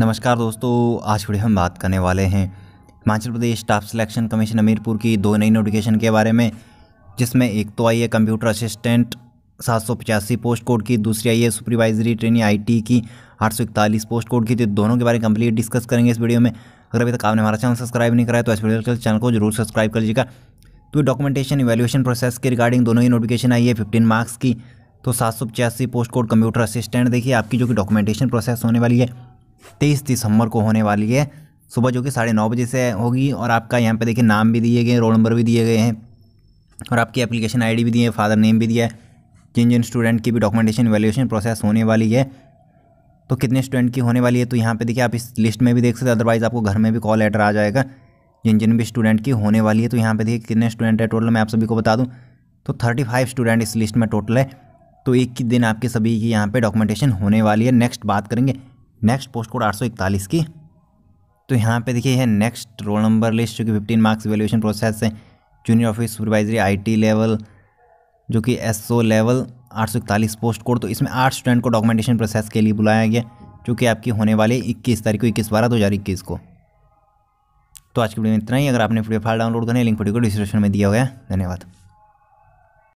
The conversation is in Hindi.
नमस्कार दोस्तों आज वीडियो हम बात करने वाले हैं Himachal Pradesh staff selection commission Hamirpur की दो नई नोटिफिकेशन के बारे में जिसमें एक तो आई है कंप्यूटर असिस्टेंट सात पोस्ट कोड की दूसरी आई है सुपरवाइजरी ट्रेनिंग आईटी की आठ पोस्ट कोड की तो दोनों के बारे में कंप्लीट डिस्कस करेंगे इस वीडियो में अगर अभी तक आपने हमारा चैनल सब्सक्राइब नहीं कराया तो इस वीडियो के चैनल को जरूर सब्सक्राइब कर लीजिएगा तो डॉक्यूमेंटेशन इवेल्यूशन प्रोसेस के रिगार्डिंग दोनों ही नोटिफिकेशन आई है फिफ्टीन मार्क्स की तो सात पोस्ट कोड कंप्यूटर असिस्टेंट देखिए आपकी जो कि डॉक्यूमेंटेशन प्रोसेस होने वाली है तेईस दिसंबर को होने वाली है सुबह जो कि साढ़े नौ बजे से होगी और आपका यहाँ पे देखिए नाम भी दिए गए रोल नंबर भी दिए गए हैं और आपकी एप्लीकेशन आईडी भी दी है फादर नेम भी दिया है जिन जिन स्टूडेंट की भी डॉक्यूमेंटेशन वैल्यूशन प्रोसेस होने वाली है तो कितने स्टूडेंट की होने वाली है तो यहाँ पे देखिए आप इस लिस्ट में भी देख सकते हैं अदरवाइज़ आपको घर में भी कॉल लेटर आ जाएगा जिन जिन भी स्टूडेंट की होने वाली है तो यहाँ पर देखिए कितने स्टूडेंट है टोटल मैं आप सभी को बता दूँ तो थर्टी फाइव स्टूडेंट इस लिस्ट में टोटल है तो एक ही दिन आपके सभी की यहाँ पर डॉक्यूमेंटेशन होने वाली है नेक्स्ट बात करेंगे नेक्स्ट पोस्ट कोड आठ की तो यहाँ पे देखिए है नेक्स्ट रोल नंबर लिस्ट जो कि फिफ्टीन मार्क्स वेल्यूशन प्रोसेस है junior office supervisory IT level जो कि एसओ लेवल आठ पोस्ट कोड तो इसमें आठ स्टूडेंट को डॉक्यूमेंटेशन प्रोसेस के लिए बुलाया गया जो कि आपकी होने वाली इक्कीस तारीख को इक्कीस बारह दो हज़ार इक्कीस को तो आज की वीडियो में इतना ही अगर आपने वीडियो फाइल डाउनलोड करें लिंक वीडियो को डिस्क्रिप्शन में दिया हुआ है धन्यवाद